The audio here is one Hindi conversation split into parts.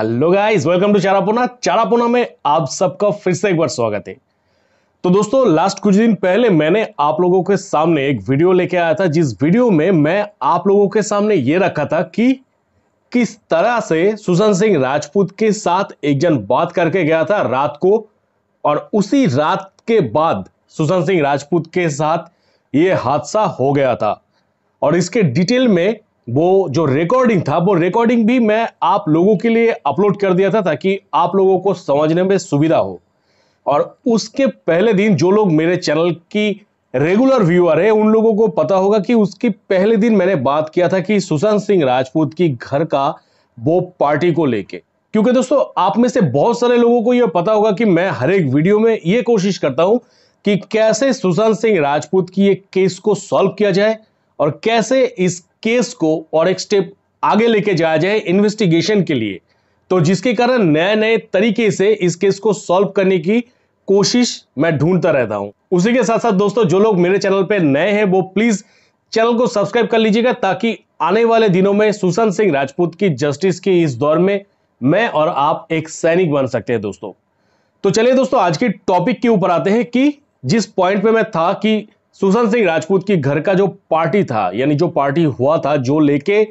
hello guys welcome to Charapona Charapona में आप सबका फिर से एक बार स्वागत है तो दोस्तों लास्ट कुछ दिन पहले मैंने आप लोगों के सामने एक वीडियो लेके आया था जिस वीडियो में मैं आप लोगों के सामने ये रखा था कि किस तरह से सुशांत सिंह राजपूत के साथ एक जन बात करके गया था रात को और उसी रात के बाद सुशांत सिंह राजपूत के साथ ये हादसा हो गया था और इसके डिटेल में वो जो रिकॉर्डिंग था वो रिकॉर्डिंग भी मैं आप लोगों के लिए अपलोड कर दिया था ताकि आप लोगों को समझने में सुविधा हो और उसके पहले दिन जो लोग मेरे चैनल की रेगुलर व्यूअर है उन लोगों को पता होगा कि उसकी पहले दिन मैंने बात किया था कि सुशांत सिंह राजपूत की घर का वो पार्टी को लेके क्योंकि दोस्तों आप में से बहुत सारे लोगों को यह पता होगा कि मैं हर एक वीडियो में ये कोशिश करता हूं कि कैसे सुशांत सिंह राजपूत की एक केस को सॉल्व किया जाए और कैसे इस केस को और एक स्टेप आगे लेके जाया जाए इन्वेस्टिगेशन के लिए तो जिसके कारण नए नए तरीके से इस केस को सॉल्व करने की कोशिश मैं ढूंढता रहता हूं उसी के साथ साथ दोस्तों जो लोग मेरे चैनल पे नए हैं वो प्लीज चैनल को सब्सक्राइब कर लीजिएगा ताकि आने वाले दिनों में सुशांत सिंह राजपूत की जस्टिस के इस दौर में मैं और आप एक सैनिक बन सकते हैं दोस्तों तो चलिए दोस्तों आज के टॉपिक के ऊपर आते हैं कि जिस पॉइंट पे मैं था कि सुशांत सिंह राजपूत की घर का जो पार्टी था यानी जो पार्टी हुआ था जो लेके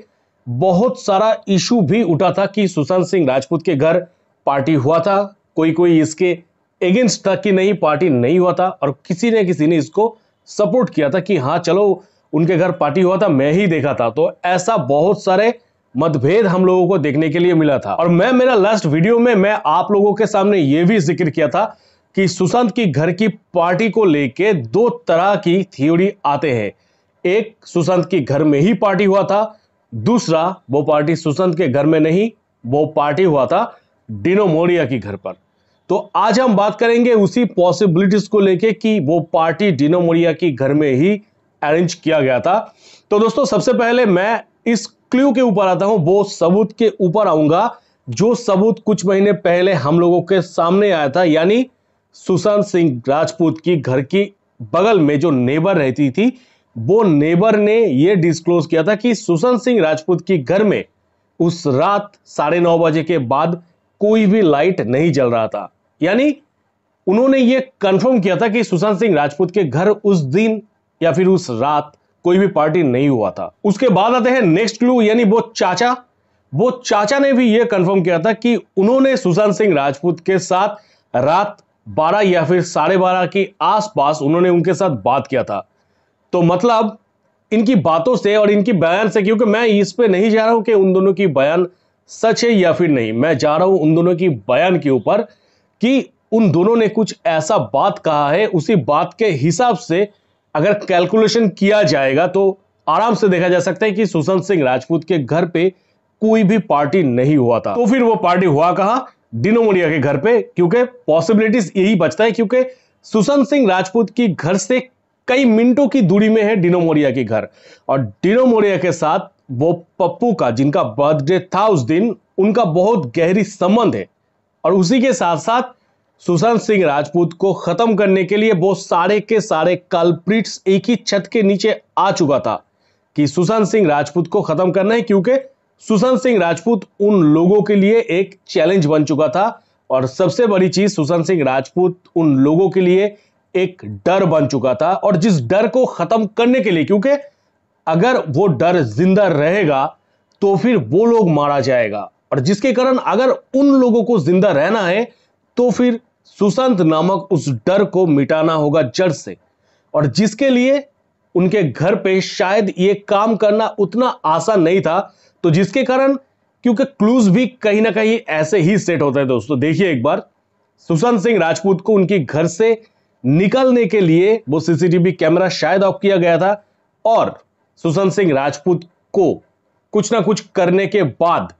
बहुत सारा इशू भी उठा था कि सुशांत सिंह राजपूत के घर पार्टी हुआ था कोई कोई इसके एगेंस्ट था कि नहीं पार्टी नहीं हुआ था और किसी ने किसी ने इसको सपोर्ट किया था कि हाँ चलो उनके घर पार्टी हुआ था मैं ही देखा था तो ऐसा बहुत सारे मतभेद हम लोगों को देखने के लिए मिला था और मैं मेरा लास्ट वीडियो में मैं आप लोगों के सामने ये भी जिक्र किया था कि सुशांत की घर की पार्टी को लेके दो तरह की थ्योरी आते हैं एक सुशांत की घर में ही पार्टी हुआ था दूसरा वो पार्टी सुशांत के घर में नहीं वो पार्टी हुआ था डिनोमोरिया के घर पर तो आज हम बात करेंगे उसी पॉसिबिलिटीज को लेके कि वो पार्टी डिनोमोरिया के घर में ही अरेंज किया गया था तो दोस्तों सबसे पहले मैं इस क्ल्यू के ऊपर आता हूं वो सबूत के ऊपर आऊंगा जो सबूत कुछ महीने पहले हम लोगों के सामने आया था यानी सुशांत सिंह राजपूत की घर की बगल में जो नेबर रहती थी वो नेबर ने यह डिस्क्लोज किया था कि सुशांत सिंह राजपूत की घर में उस रात साढ़े नौ बजे के बाद कोई भी लाइट नहीं जल रहा था यानी उन्होंने ये कंफर्म किया था कि सुशांत सिंह राजपूत के घर उस दिन या फिर उस रात कोई भी पार्टी नहीं हुआ था उसके बाद आते हैं नेक्स्ट क्लू यानी वो चाचा वो चाचा ने भी यह कंफर्म किया था कि उन्होंने सुशांत सिंह राजपूत के साथ रात बारह या फिर साढ़े बारह के आसपास उन्होंने उनके साथ बात किया था तो मतलब इनकी बातों से और इनकी बयान से क्योंकि मैं इस पे नहीं जा रहा हूं कि उन दोनों की बयान सच है या फिर नहीं मैं जा रहा हूं उन दोनों की बयान के ऊपर कि उन दोनों ने कुछ ऐसा बात कहा है उसी बात के हिसाब से अगर कैलकुलेशन किया जाएगा तो आराम से देखा जा सकता है कि सुशांत सिंह राजपूत के घर पे कोई भी पार्टी नहीं हुआ था तो फिर वो पार्टी हुआ कहा डिनोमोनिया के घर पे क्योंकि पॉसिबिलिटीज यही बचता है क्योंकि सुशांत सिंह राजपूत की घर से कई मिनटों की दूरी में है डिनोमोरिया के घर और डिनोमोरिया के साथ वो पप्पू का जिनका बर्थडे था उस दिन उनका बहुत गहरी संबंध है और उसी के साथ साथ सुशांत सिंह राजपूत को खत्म करने के लिए वो सारे के सारे कल्प्रिट्स एक ही छत के नीचे आ चुका था कि सुशांत सिंह राजपूत को खत्म करना है क्योंकि सुशांत सिंह राजपूत उन लोगों के लिए एक चैलेंज बन चुका था और सबसे बड़ी चीज सुशांत सिंह राजपूत उन लोगों के लिए एक डर बन चुका था और जिस डर को खत्म करने के लिए क्योंकि अगर वो डर जिंदा रहेगा तो फिर वो लोग मारा जाएगा और जिसके कारण अगर उन लोगों को जिंदा रहना है तो फिर सुशांत नामक उस डर को मिटाना होगा जड़ से और जिसके लिए उनके घर पे शायद ये काम करना उतना आसान नहीं था तो जिसके कारण क्योंकि क्लूज भी कहीं ना कहीं ऐसे ही सेट होते हैं दोस्तों देखिए एक बार सुशांत सिंह राजपूत को उनके घर से निकलने के लिए वो सीसीटीवी कैमरा शायद ऑफ किया गया था और सुशांत सिंह राजपूत को कुछ ना कुछ करने के बाद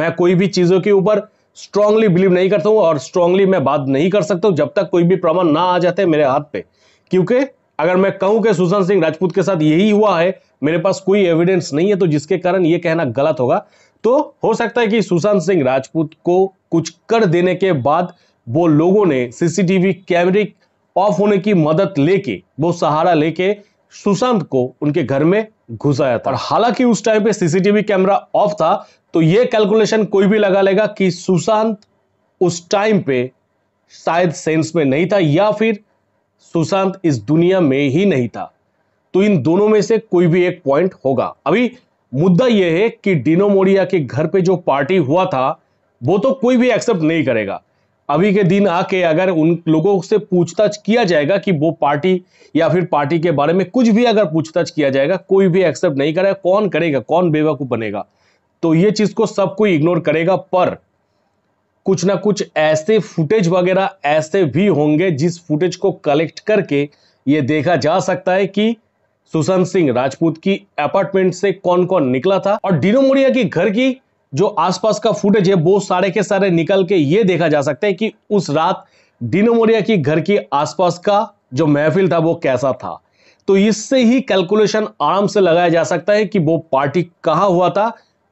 मैं कोई भी चीज़ों के ऊपर स्ट्रांगली बिलीव नहीं करता हूं और स्ट्रांगली मैं बात नहीं कर सकता हूं जब तक कोई भी प्रमाण ना आ जाते मेरे हाथ पे क्योंकि अगर मैं कहूं कि सुशांत सिंह राजपूत के साथ यही हुआ है मेरे पास कोई एविडेंस नहीं है तो जिसके कारण यह कहना गलत होगा तो हो सकता है कि सुशांत सिंह राजपूत को कुछ कर देने के बाद वो लोगों ने सीसीटीवी कैमरे ऑफ होने की मदद लेके वो सहारा लेके सुशांत को उनके घर में घुसाया था और हालांकि उस टाइम पे सीसीटीवी कैमरा ऑफ था तो ये कैलकुलेशन कोई भी लगा लेगा कि सुशांत उस टाइम पे शायद सेंस में नहीं था या फिर सुशांत इस दुनिया में ही नहीं था तो इन दोनों में से कोई भी एक पॉइंट होगा अभी मुद्दा यह है कि डिनो मोरिया के घर पे जो पार्टी हुआ था वो तो कोई भी एक्सेप्ट नहीं करेगा अभी के दिन आके अगर उन लोगों से पूछताछ किया जाएगा कि वो पार्टी या फिर पार्टी के बारे में कुछ भी अगर पूछताछ किया जाएगा कोई भी एक्सेप्ट नहीं करेगा कौन करेगा कौन बेवकूफ बनेगा तो ये चीज को सब कोई इग्नोर करेगा पर कुछ ना कुछ ऐसे फुटेज वगैरह ऐसे भी होंगे जिस फुटेज को कलेक्ट करके ये देखा जा सकता है कि सुशांत सिंह राजपूत की अपार्टमेंट से कौन कौन निकला था और डीनो मोरिया की घर की जो आसपास का फुटेज है वो सारे के सारे निकल के ये देखा जा सकता है कि उस रात डीनो मोरिया की घर की आसपास का जो महफिल था वो कैसा था तो इससे ही कैलकुलेशन आराम से लगाया जा सकता है कि वो पार्टी कहाँ हुआ था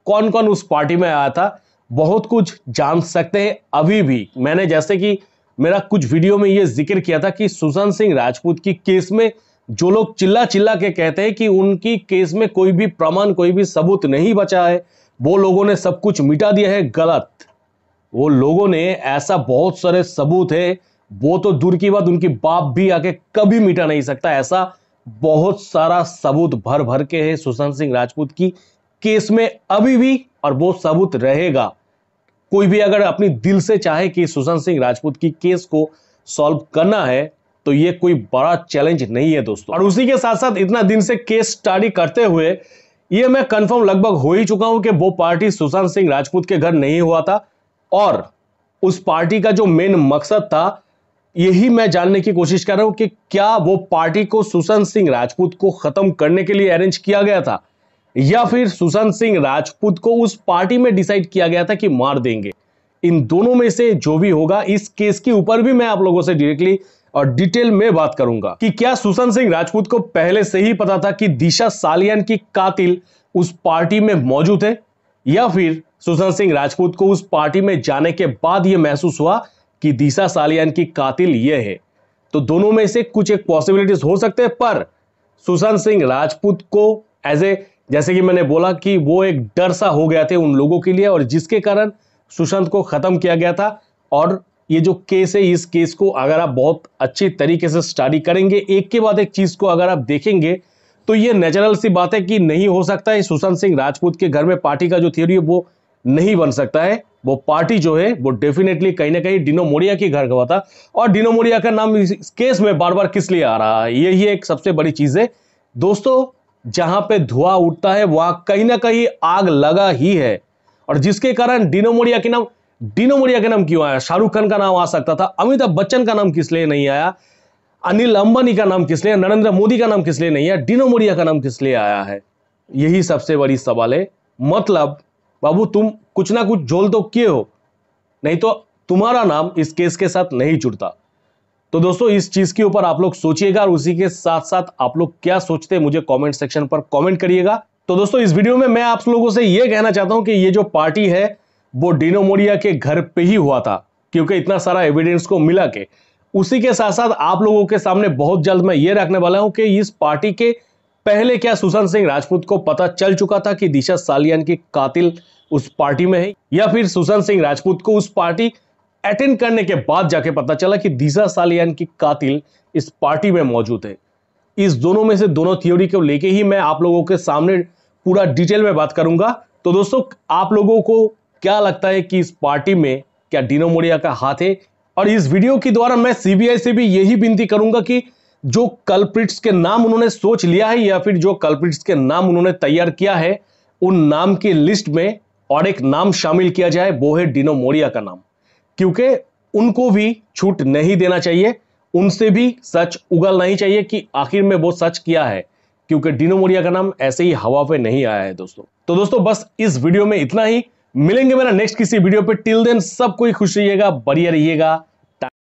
कौन कौन उस पार्टी में आया था बहुत कुछ जान सकते हैं अभी भी मैंने जैसे कि मेरा कुछ वीडियो में ये जिक्र किया था कि सुशांत सिंह राजपूत की केस में जो लोग चिल्ला चिल्ला के कहते हैं कि उनकी केस में कोई भी प्रमाण कोई भी सबूत नहीं बचा है वो लोगों ने सब कुछ मिटा दिया है गलत वो लोगों ने ऐसा बहुत सारे सबूत है वो तो दूर की बात उनकी बाप भी आके कभी मिटा नहीं सकता ऐसा बहुत सारा सबूत भर भर के है सुशांत सिंह राजपूत की केस में अभी भी और वो सबूत रहेगा कोई भी अगर अपनी दिल से चाहे कि सुशांत सिंह राजपूत की केस को सॉल्व करना है तो ये कोई बड़ा चैलेंज नहीं है दोस्तों और उसी के साथ साथ इतना दिन से केस स्टडी करते हुए ये मैं कंफर्म लगभग हो ही चुका हूं कि वो पार्टी सुशांत सिंह राजपूत के घर नहीं हुआ था और उस पार्टी का जो मेन मकसद था यही मैं जानने की कोशिश कर रहा हूं कि क्या वो पार्टी को सुशांत सिंह राजपूत को खत्म करने के लिए अरेंज किया गया था या फिर सुशांत सिंह राजपूत को उस पार्टी में डिसाइड किया गया था कि मार देंगे इन दोनों में से जो भी होगा इस केस के ऊपर भी मैं आप लोगों से डायरेक्टली और डिटेल में बात करूंगा कि क्या सुशांत सिंह राजपूत को पहले से ही पता था कि दिशा सालियान की कातिल उस पार्टी में मौजूद है या फिर सुशांत सिंह राजपूत को उस पार्टी में जाने के बाद यह महसूस हुआ कि दिशा सालियान की कातिल यह है तो दोनों में से कुछ एक पॉसिबिलिटीज हो सकते हैं पर सुशांत सिंह राजपूत को एज ए जैसे कि मैंने बोला कि वो एक डर सा हो गया थे उन लोगों के लिए और जिसके कारण सुशांत को ख़त्म किया गया था और ये जो केस है इस केस को अगर आप बहुत अच्छे तरीके से स्टडी करेंगे एक के बाद एक चीज़ को अगर आप देखेंगे तो ये नेचुरल सी बात है कि नहीं हो सकता है सुशांत सिंह राजपूत के घर में पार्टी का जो थियोरी है वो नहीं बन सकता है वो पार्टी जो है वो डेफिनेटली कहीं ना कहीं डिनो मोरिया के घर हुआ था और डिनो मोरिया का नाम इस केस में बार बार किस लिए आ रहा है यही एक सबसे बड़ी चीज़ है दोस्तों जहां पे धुआं उठता है वहां कहीं ना कहीं आग लगा ही है और जिसके कारण डिनोमोरिया के नाम डिनोमोरिया के नाम क्यों आया शाहरुख खान का नाम आ सकता था अमिताभ बच्चन का नाम किस लिए नहीं आया अनिल अंबानी का नाम किस लिए नरेंद्र मोदी का नाम किस लिए नहीं आया डिनोमोरिया का नाम किस लिए आया है यही सबसे बड़ी सवाल है मतलब बाबू तुम कुछ ना कुछ झोल तो किए हो नहीं तो तुम्हारा नाम इस केस के साथ नहीं जुड़ता तो दोस्तों इस चीज के ऊपर आप लोग सोचिएगा और उसी के साथ साथ आप लोग क्या सोचते हैं मुझे कमेंट सेक्शन पर कमेंट करिएगा तो दोस्तों इस वीडियो में मैं आप लोगों से यह कहना चाहता हूं कि ये जो पार्टी है वो डिनोमोडिया के घर पे ही हुआ था क्योंकि इतना सारा एविडेंस को मिला के उसी के साथ साथ आप लोगों के सामने बहुत जल्द मैं ये रखने वाला हूं कि इस पार्टी के पहले क्या सुशांत सिंह राजपूत को पता चल चुका था कि दिशा सालियान की कातिल उस पार्टी में है या फिर सुशांत सिंह राजपूत को उस पार्टी अटेंड करने के बाद जाके पता चला कि दीजा सालियान की कातिल इस पार्टी में मौजूद है इस दोनों में से दोनों थियोरी को लेके ही मैं आप लोगों के सामने पूरा डिटेल में बात करूंगा तो दोस्तों आप लोगों को क्या लगता है कि इस पार्टी में क्या डिनोमोरिया का हाथ है और इस वीडियो के द्वारा मैं सीबीआई से भी यही विनती करूंगा कि जो कल्प्रिट्स के नाम उन्होंने सोच लिया है या फिर जो कल्प्रिट्स के नाम उन्होंने तैयार किया है उन नाम की लिस्ट में और एक नाम शामिल किया जाए वो है डिनोमोरिया का नाम क्योंकि उनको भी छूट नहीं देना चाहिए उनसे भी सच उगलना ही चाहिए कि आखिर में वो सच क्या है क्योंकि डिनोमोरिया का नाम ऐसे ही हवा पे नहीं आया है दोस्तों तो दोस्तों बस इस वीडियो में इतना ही मिलेंगे मेरा नेक्स्ट किसी वीडियो पे टिल देन सब कोई खुश रहिएगा बढ़िया रहिएगा